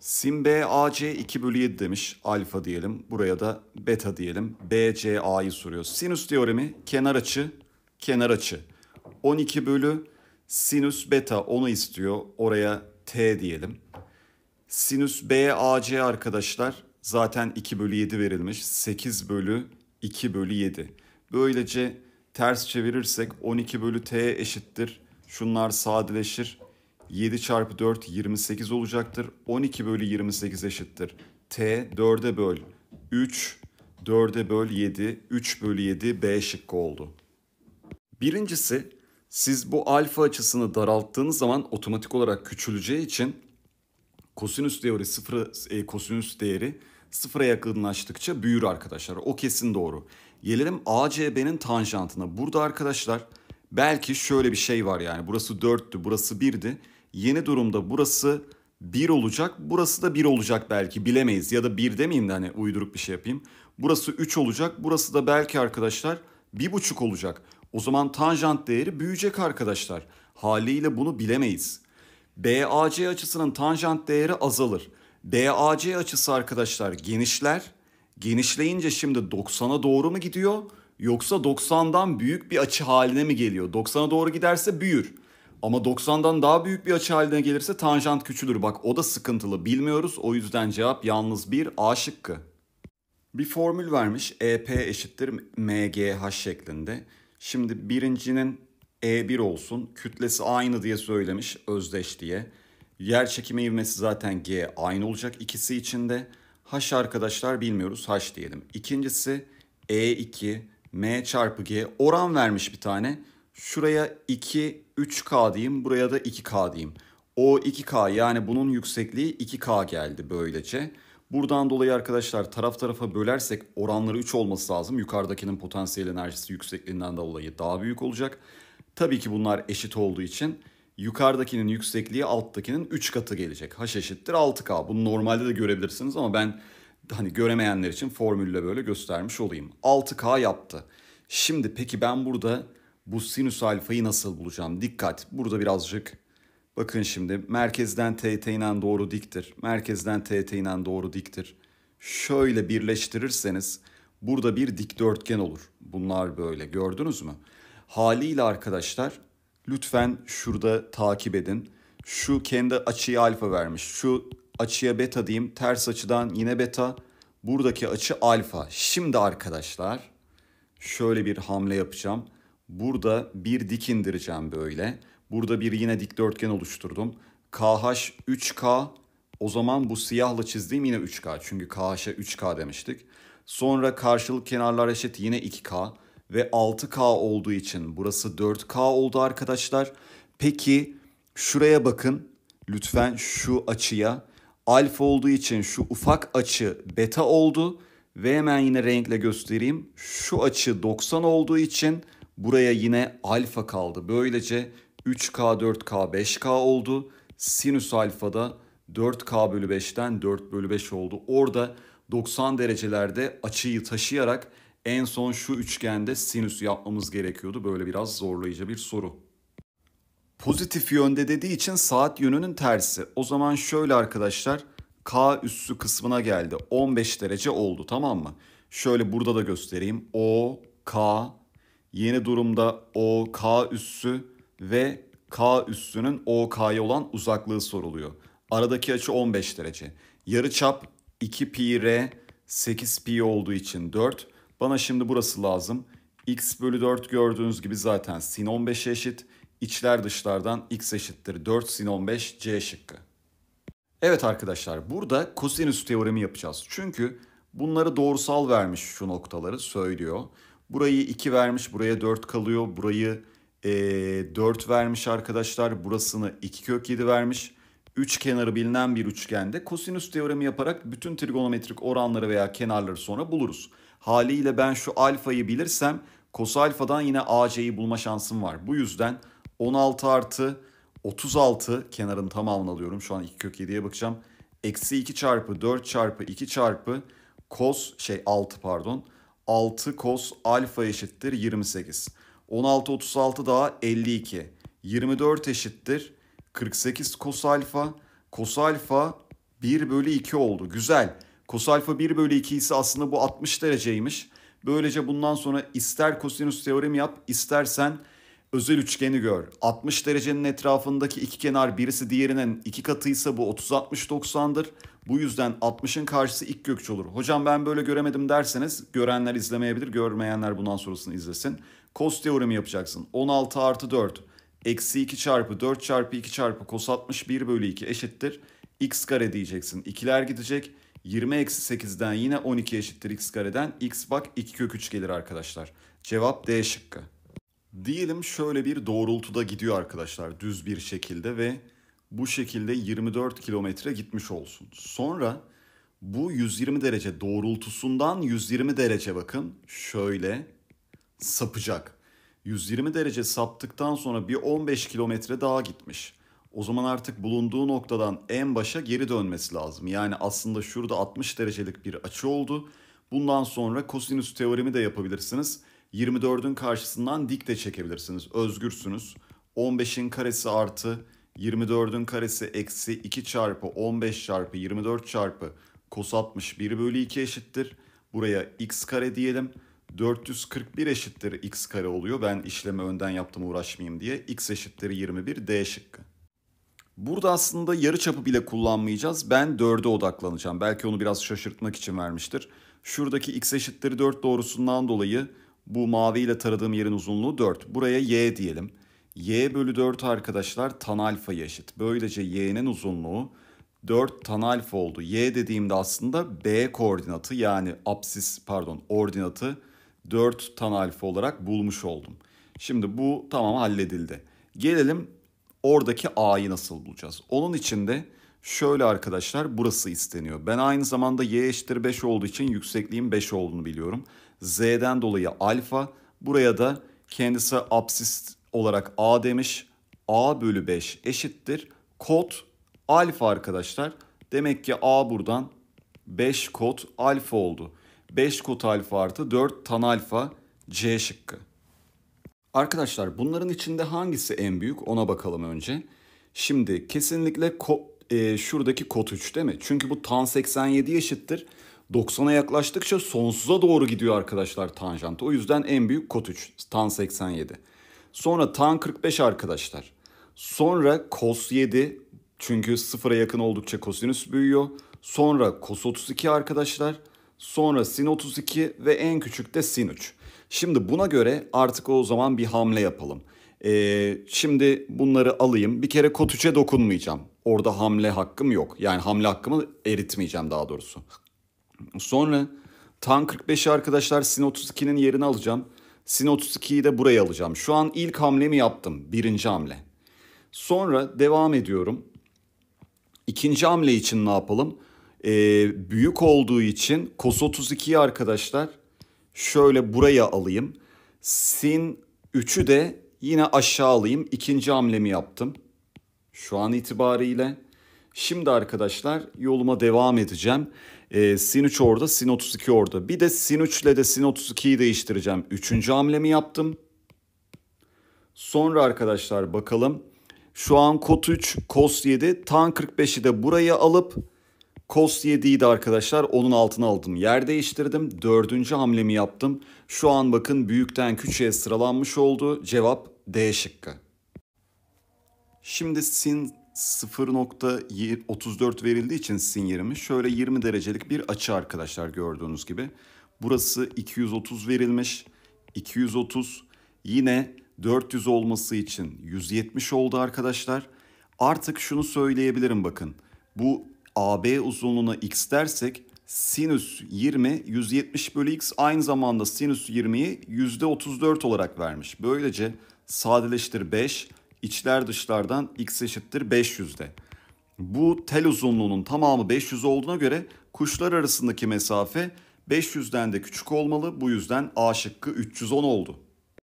Simb AC 2 bölü 7 demiş. Alfa diyelim. Buraya da beta diyelim. BCA'yı soruyor. Sinüs teoremi kenar açı, kenar açı. 12 bölü sinüs beta onu istiyor. Oraya T diyelim. Sinüs BAC arkadaşlar zaten 2 bölü 7 verilmiş. 8 bölü 2 bölü 7. Böylece ters çevirirsek 12 bölü T eşittir. Şunlar sadeleşir. 7 çarpı 4 28 olacaktır. 12 bölü 28 eşittir. T 4'e böl 3, 4'e böl 7, 3 bölü 7 B şıkkı oldu. Birincisi siz bu alfa açısını daralttığınız zaman otomatik olarak küçüleceği için kosinüs değeri sıfır e, kosinüs değeri sıfıra yakınlaştıkça büyür arkadaşlar. O kesin doğru. Gelelim ACB'nin tanjantına. Burada arkadaşlar belki şöyle bir şey var yani burası 4'tü burası 1'di. Yeni durumda burası bir olacak. Burası da bir olacak belki bilemeyiz. Ya da bir demeyeyim de hani uyduruk bir şey yapayım. Burası 3 olacak. Burası da belki arkadaşlar bir buçuk olacak. O zaman tanjant değeri büyüyecek arkadaşlar. Haliyle bunu bilemeyiz. BAC açısının tanjant değeri azalır. BAC açısı arkadaşlar genişler. Genişleyince şimdi 90'a doğru mu gidiyor? Yoksa 90'dan büyük bir açı haline mi geliyor? 90'a doğru giderse büyür. Ama 90'dan daha büyük bir açı haline gelirse tanjant küçülür. Bak o da sıkıntılı. Bilmiyoruz. O yüzden cevap yalnız bir A şıkkı. Bir formül vermiş. EP eşittir MGH şeklinde. Şimdi birincinin E1 olsun. Kütlesi aynı diye söylemiş. Özdeş diye. Yer çekimi ivmesi zaten G aynı olacak ikisi içinde. H arkadaşlar bilmiyoruz. H diyelim. İkincisi E2 M çarpı G oran vermiş bir tane. Şuraya 2, 3K diyeyim. Buraya da 2K diyeyim. O 2K yani bunun yüksekliği 2K geldi böylece. Buradan dolayı arkadaşlar taraf tarafa bölersek oranları 3 olması lazım. Yukarıdakinin potansiyel enerjisi yüksekliğinden dolayı daha büyük olacak. Tabii ki bunlar eşit olduğu için yukarıdakinin yüksekliği alttakinin 3 katı gelecek. H eşittir 6K. Bunu normalde de görebilirsiniz ama ben hani göremeyenler için formülle böyle göstermiş olayım. 6K yaptı. Şimdi peki ben burada bu sinüs alfayı nasıl bulacağım? Dikkat burada birazcık bakın şimdi merkezden TT ile doğru diktir. Merkezden TT ile doğru diktir. Şöyle birleştirirseniz burada bir dikdörtgen olur. Bunlar böyle gördünüz mü? Haliyle arkadaşlar lütfen şurada takip edin. Şu kendi açıyı alfa vermiş. Şu açıya beta diyeyim. Ters açıdan yine beta. Buradaki açı alfa. Şimdi arkadaşlar şöyle bir hamle yapacağım. Burada bir dik indireceğim böyle. Burada bir yine dikdörtgen oluşturdum. KH 3K o zaman bu siyahla çizdiğim yine 3K. Çünkü KH'e 3K demiştik. Sonra karşılık kenarlar eşit yine 2K ve 6K olduğu için burası 4K oldu arkadaşlar. Peki şuraya bakın lütfen şu açıya. Alfa olduğu için şu ufak açı beta oldu ve hemen yine renkle göstereyim. Şu açı 90 olduğu için Buraya yine alfa kaldı. Böylece 3K, 4K, 5K oldu. Sinüs alfa da 4K bölü 5'ten 4 bölü 5 oldu. Orada 90 derecelerde açıyı taşıyarak en son şu üçgende sinüs yapmamız gerekiyordu. Böyle biraz zorlayıcı bir soru. Pozitif yönde dediği için saat yönünün tersi. O zaman şöyle arkadaşlar K üssü kısmına geldi. 15 derece oldu tamam mı? Şöyle burada da göstereyim. O, K, Yeni durumda OK üssü ve K üssünün OK'ya olan uzaklığı soruluyor. Aradaki açı 15 derece. Yarı çap 2 pi r 8 pi olduğu için 4. Bana şimdi burası lazım. x bölü 4 gördüğünüz gibi zaten sin 15'e eşit. İçler dışlardan x eşittir 4 sin 15 c şıkkı. Evet arkadaşlar burada kosinüs teoremi yapacağız. Çünkü bunları doğrusal vermiş şu noktaları söylüyor. Burayı 2 vermiş, buraya 4 kalıyor. Burayı e, 4 vermiş arkadaşlar. Burasını 2 kök 7 vermiş. Üç kenarı bilinen bir üçgende kosinüs teoremi yaparak bütün trigonometrik oranları veya kenarları sonra buluruz. Haliyle ben şu alfayı bilirsem kos alfadan yine AC'yi bulma şansım var. Bu yüzden 16 artı 36 kenarın tamamını alıyorum. Şu an 2 kök 7'ye bakacağım. Eksi 2 çarpı 4 çarpı 2 çarpı kos şey 6 pardon 6 cos alfa eşittir 28. 16 36 daha 52. 24 eşittir 48 cos alfa. Cos alfa 1 bölü 2 oldu. Güzel. Cos alfa 1 bölü 2 ise aslında bu 60 dereceymiş. Böylece bundan sonra ister kosinüs teoremi yap istersen özel üçgeni gör. 60 derecenin etrafındaki iki kenar birisi diğerinin iki katıysa bu 30 60 90'dır. Bu yüzden 60'ın karşısı ilk gökçü olur. Hocam ben böyle göremedim derseniz görenler izlemeyebilir, görmeyenler bundan sonrasını izlesin. Kos teoremi yapacaksın. 16 artı 4 eksi 2 çarpı 4 çarpı 2 çarpı kos 61 bölü 2 eşittir. x kare diyeceksin. İkiler gidecek. 20 eksi 8'den yine 12 eşittir x kareden. x bak 2 kök 3 gelir arkadaşlar. Cevap D şıkkı. Diyelim şöyle bir doğrultuda gidiyor arkadaşlar düz bir şekilde ve bu şekilde 24 kilometre gitmiş olsun. Sonra bu 120 derece doğrultusundan 120 derece bakın şöyle sapacak. 120 derece saptıktan sonra bir 15 kilometre daha gitmiş. O zaman artık bulunduğu noktadan en başa geri dönmesi lazım. Yani aslında şurada 60 derecelik bir açı oldu. Bundan sonra kosinüs teoremi de yapabilirsiniz. 24'ün karşısından dik de çekebilirsiniz. Özgürsünüz. 15'in karesi artı 24'ün karesi eksi 2 çarpı 15 çarpı 24 çarpı kos 61 bölü 2 eşittir. Buraya x kare diyelim. 441 eşittir x kare oluyor. Ben işlemi önden yaptım uğraşmayayım diye. x eşittir 21 d şıkkı. Burada aslında yarı çapı bile kullanmayacağız. Ben 4'e odaklanacağım. Belki onu biraz şaşırtmak için vermiştir. Şuradaki x eşittir 4 doğrusundan dolayı bu mavi ile taradığım yerin uzunluğu 4. Buraya y diyelim y bölü 4 arkadaşlar tan alfa eşit. Böylece y'nin uzunluğu 4 tan alfa oldu. Y dediğimde aslında B koordinatı yani apsis pardon ordinatı 4 tan alfa olarak bulmuş oldum. Şimdi bu tamam halledildi. Gelelim oradaki A'yı nasıl bulacağız? Onun için de şöyle arkadaşlar burası isteniyor. Ben aynı zamanda y eşittir 5 olduğu için yüksekliğin 5 olduğunu biliyorum. Z'den dolayı alfa buraya da kendisi apsis olarak A demiş. A bölü 5 eşittir. Kod alfa arkadaşlar. Demek ki A buradan 5 kod alfa oldu. 5 kod alfa artı 4 tan alfa C şıkkı. Arkadaşlar bunların içinde hangisi en büyük ona bakalım önce. Şimdi kesinlikle ko e, şuradaki kod 3 değil mi? Çünkü bu tan 87 eşittir. 90'a yaklaştıkça sonsuza doğru gidiyor arkadaşlar tanjant. O yüzden en büyük kod 3 tan 87. Sonra Tan 45 arkadaşlar. Sonra Kos 7 çünkü sıfıra yakın oldukça kosinüs büyüyor. Sonra kos 32 arkadaşlar. Sonra sin 32 ve en küçük de sin 3. Şimdi buna göre artık o zaman bir hamle yapalım. Ee, şimdi bunları alayım. Bir kere kot 3'e dokunmayacağım. Orada hamle hakkım yok. Yani hamle hakkımı eritmeyeceğim daha doğrusu. Sonra tan 45'i arkadaşlar sin 32'nin yerini alacağım. Sin 32'yi de buraya alacağım. Şu an ilk hamlemi yaptım. Birinci hamle. Sonra devam ediyorum. İkinci hamle için ne yapalım? Ee, büyük olduğu için Kos 32'yi arkadaşlar şöyle buraya alayım. Sin 3'ü de yine aşağı alayım. İkinci hamlemi yaptım. Şu an itibariyle. Şimdi arkadaşlar yoluma devam edeceğim. E, sin 3 orada, sin 32 orada. Bir de sin 3 ile de sin 32'yi değiştireceğim. Üçüncü hamlemi yaptım. Sonra arkadaşlar bakalım. Şu an kot 3, kos 7, tan 45'i de buraya alıp kos 7'yi de arkadaşlar onun altına aldım. Yer değiştirdim. Dördüncü hamlemi yaptım. Şu an bakın büyükten küçüğe sıralanmış oldu. Cevap D şıkkı. Şimdi sin 0.34 verildiği için sin 20 şöyle 20 derecelik bir açı arkadaşlar gördüğünüz gibi. Burası 230 verilmiş. 230 yine 400 olması için 170 oldu arkadaşlar. Artık şunu söyleyebilirim bakın. Bu AB uzunluğuna x dersek sinüs 20 170 bölü x aynı zamanda sinüs 20'yi %34 olarak vermiş. Böylece sadeleştir 5 içler dışlardan x eşittir 500'de. Bu tel uzunluğunun tamamı 500 olduğuna göre kuşlar arasındaki mesafe 500'den de küçük olmalı. Bu yüzden A şıkkı 310 oldu.